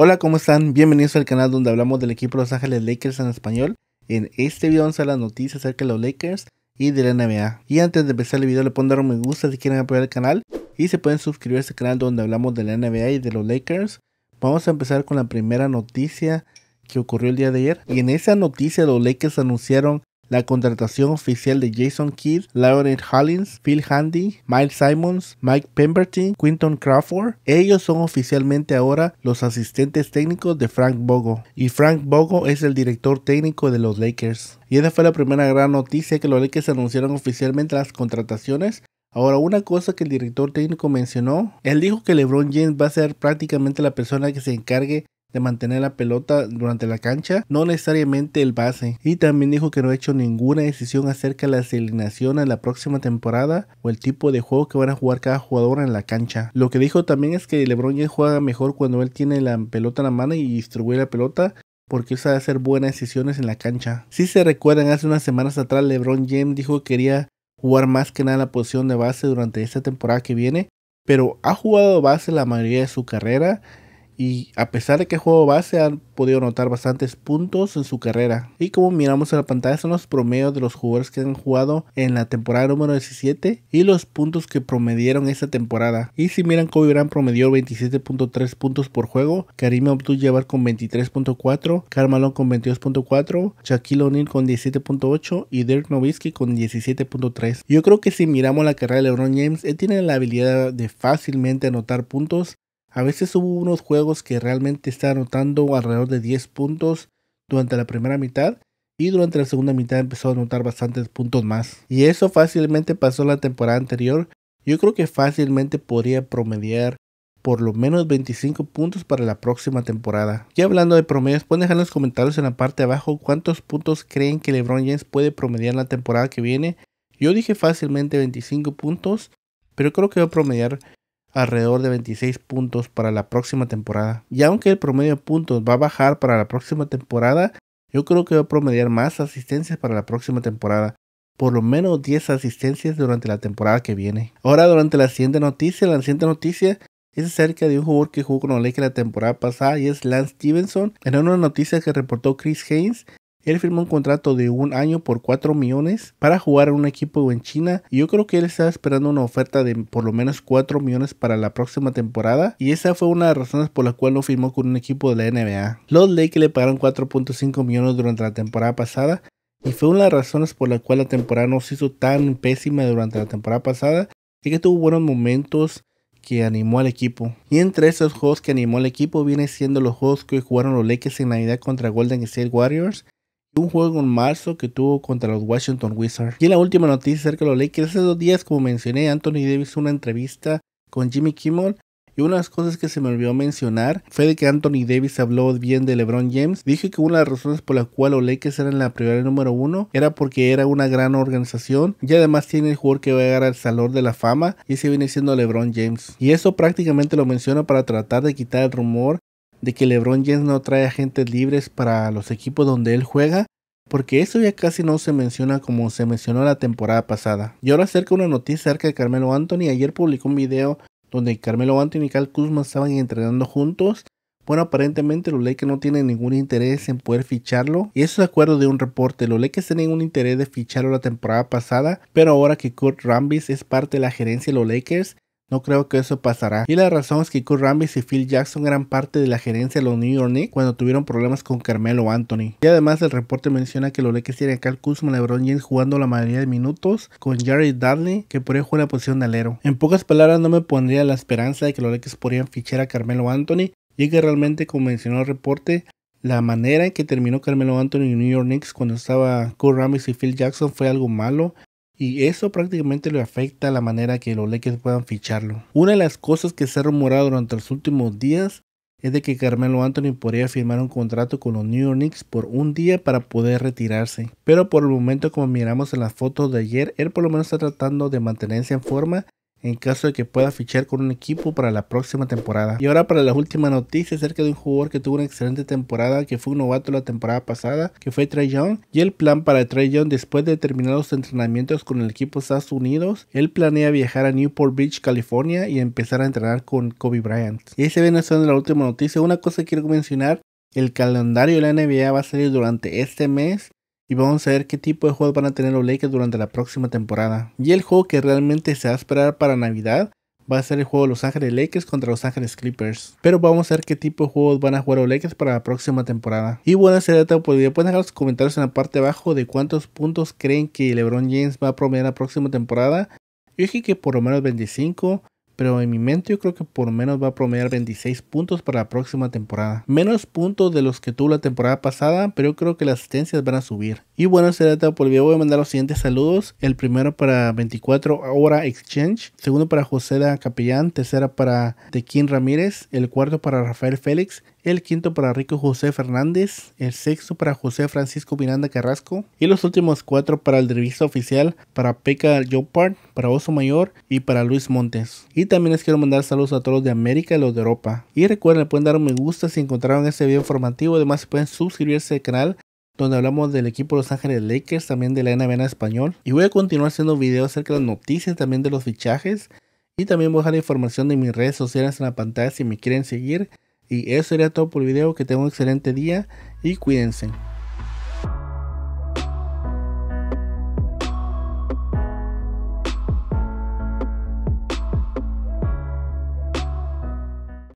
Hola, ¿cómo están? Bienvenidos al canal donde hablamos del equipo Los Ángeles Lakers en español. En este video vamos a las noticias acerca de los Lakers y de la NBA. Y antes de empezar el video le pueden dar un me gusta si quieren apoyar el canal y se pueden suscribir a este canal donde hablamos de la NBA y de los Lakers. Vamos a empezar con la primera noticia que ocurrió el día de ayer. Y en esa noticia los Lakers anunciaron la contratación oficial de Jason Kidd, Leonard Hollins, Phil Handy, Miles Simons, Mike Pemberton, Quinton Crawford. Ellos son oficialmente ahora los asistentes técnicos de Frank Bogo. Y Frank Bogo es el director técnico de los Lakers. Y esa fue la primera gran noticia que los Lakers anunciaron oficialmente las contrataciones. Ahora, una cosa que el director técnico mencionó, él dijo que LeBron James va a ser prácticamente la persona que se encargue de mantener la pelota durante la cancha, no necesariamente el base. Y también dijo que no ha hecho ninguna decisión acerca de la asignación a la próxima temporada o el tipo de juego que van a jugar cada jugador en la cancha. Lo que dijo también es que LeBron James juega mejor cuando él tiene la pelota en la mano y distribuye la pelota porque usa de hacer buenas decisiones en la cancha. Si se recuerdan, hace unas semanas atrás LeBron James dijo que quería jugar más que nada la posición de base durante esta temporada que viene, pero ha jugado base la mayoría de su carrera y a pesar de que juego base han podido anotar bastantes puntos en su carrera. Y como miramos en la pantalla son los promedios de los jugadores que han jugado en la temporada número 17 y los puntos que promedieron esa temporada. Y si miran Kobe Bryant promedió 27.3 puntos por juego, Karim Abdul-Jabbar con 23.4, Karl Malone con 22.4, Shaquille O'Neal con 17.8 y Dirk Nowitzki con 17.3. Yo creo que si miramos la carrera de LeBron James, él tiene la habilidad de fácilmente anotar puntos a veces hubo unos juegos que realmente está anotando alrededor de 10 puntos durante la primera mitad y durante la segunda mitad empezó a anotar bastantes puntos más. Y eso fácilmente pasó la temporada anterior. Yo creo que fácilmente podría promediar por lo menos 25 puntos para la próxima temporada. Y hablando de promedios, pueden dejar en los comentarios en la parte de abajo cuántos puntos creen que LeBron James puede promediar la temporada que viene. Yo dije fácilmente 25 puntos, pero creo que va a promediar alrededor de 26 puntos para la próxima temporada. Y aunque el promedio de puntos va a bajar para la próxima temporada, yo creo que va a promediar más asistencias para la próxima temporada. Por lo menos 10 asistencias durante la temporada que viene. Ahora, durante la siguiente noticia, la siguiente noticia es acerca de un jugador que jugó con los la temporada pasada y es Lance Stevenson. En una noticia que reportó Chris Haynes, él firmó un contrato de un año por 4 millones para jugar en un equipo en China. Y yo creo que él estaba esperando una oferta de por lo menos 4 millones para la próxima temporada. Y esa fue una de las razones por la cual no firmó con un equipo de la NBA. Los Lakers le pagaron 4.5 millones durante la temporada pasada. Y fue una de las razones por la cual la temporada no se hizo tan pésima durante la temporada pasada. Y que tuvo buenos momentos que animó al equipo. Y entre esos juegos que animó al equipo viene siendo los juegos que jugaron los Lakers en Navidad contra Golden State Warriors un juego en marzo que tuvo contra los Washington Wizards. Y la última noticia acerca de los Lakers, hace dos días, como mencioné, Anthony Davis una entrevista con Jimmy Kimmel. Y una de las cosas que se me olvidó mencionar fue de que Anthony Davis habló bien de LeBron James. Dije que una de las razones por la cual los Lakers eran la prioridad número uno era porque era una gran organización y además tiene el jugador que va a llegar al Salón de la Fama y se viene siendo LeBron James. Y eso prácticamente lo menciona para tratar de quitar el rumor de que LeBron James no trae agentes libres para los equipos donde él juega, porque eso ya casi no se menciona como se mencionó la temporada pasada. Y ahora acerca una noticia acerca de Carmelo Anthony. Ayer publicó un video donde Carmelo Anthony y Cal Kuzma estaban entrenando juntos. Bueno, aparentemente los Lakers no tienen ningún interés en poder ficharlo. Y eso es de acuerdo de un reporte. Los Lakers tenían un interés de ficharlo la temporada pasada. Pero ahora que Kurt Rambis es parte de la gerencia de los Lakers, no creo que eso pasará. Y la razón es que Kurt Rambis y Phil Jackson eran parte de la gerencia de los New York Knicks cuando tuvieron problemas con Carmelo Anthony. Y además el reporte menciona que los Lakers tienen a Carl Kuzma LeBron James jugando la mayoría de minutos con Jared Dudley que podría jugar la posición de alero. En pocas palabras no me pondría la esperanza de que los Lakers podrían fichar a Carmelo Anthony y que realmente como mencionó el reporte la manera en que terminó Carmelo Anthony en New York Knicks cuando estaba Kurt Rambis y Phil Jackson fue algo malo y eso prácticamente le afecta la manera que los Lakers puedan ficharlo. Una de las cosas que se ha rumorado durante los últimos días es de que Carmelo Anthony podría firmar un contrato con los New York Knicks por un día para poder retirarse. Pero por el momento, como miramos en las fotos de ayer, él por lo menos está tratando de mantenerse en forma en caso de que pueda fichar con un equipo para la próxima temporada. Y ahora para la última noticia acerca de un jugador que tuvo una excelente temporada, que fue un novato la temporada pasada, que fue Trae Young. Y el plan para Trey Young después de terminar los entrenamientos con el equipo Estados Unidos, él planea viajar a Newport Beach, California y empezar a entrenar con Kobe Bryant. Y ese se viene la última noticia. Una cosa que quiero mencionar el calendario de la NBA va a salir durante este mes y vamos a ver qué tipo de juegos van a tener los Lakers durante la próxima temporada. Y el juego que realmente se va a esperar para Navidad va a ser el juego de Los Ángeles Lakers contra Los Ángeles Clippers. Pero vamos a ver qué tipo de juegos van a jugar los Lakers para la próxima temporada. Y bueno, será todo por Pueden dejar los comentarios en la parte de abajo de cuántos puntos creen que LeBron James va a promediar la próxima temporada. Yo dije que por lo menos 25 pero en mi mente yo creo que por menos va a promediar 26 puntos para la próxima temporada. Menos puntos de los que tuvo la temporada pasada, pero yo creo que las asistencias van a subir. Y bueno, será todo por el Voy a mandar los siguientes saludos. El primero para 24 Hora Exchange, segundo para José de Capellán, tercera para Dequín Ramírez, el cuarto para Rafael Félix, el quinto para Rico José Fernández, el sexto para José Francisco Miranda Carrasco y los últimos cuatro para el revista oficial para Pekka Jopard, para Oso Mayor y para Luis Montes. Y también les quiero mandar saludos a todos los de América y los de Europa. Y recuerden, pueden dar un me gusta si encontraron este video informativo, además pueden suscribirse al canal donde hablamos del equipo Los Ángeles Lakers, también de la NBA en español. Y voy a continuar haciendo videos acerca de las noticias, también de los fichajes. Y también voy a dejar la información de mis redes sociales en la pantalla si me quieren seguir. Y eso sería todo por el video. Que tengan un excelente día y cuídense.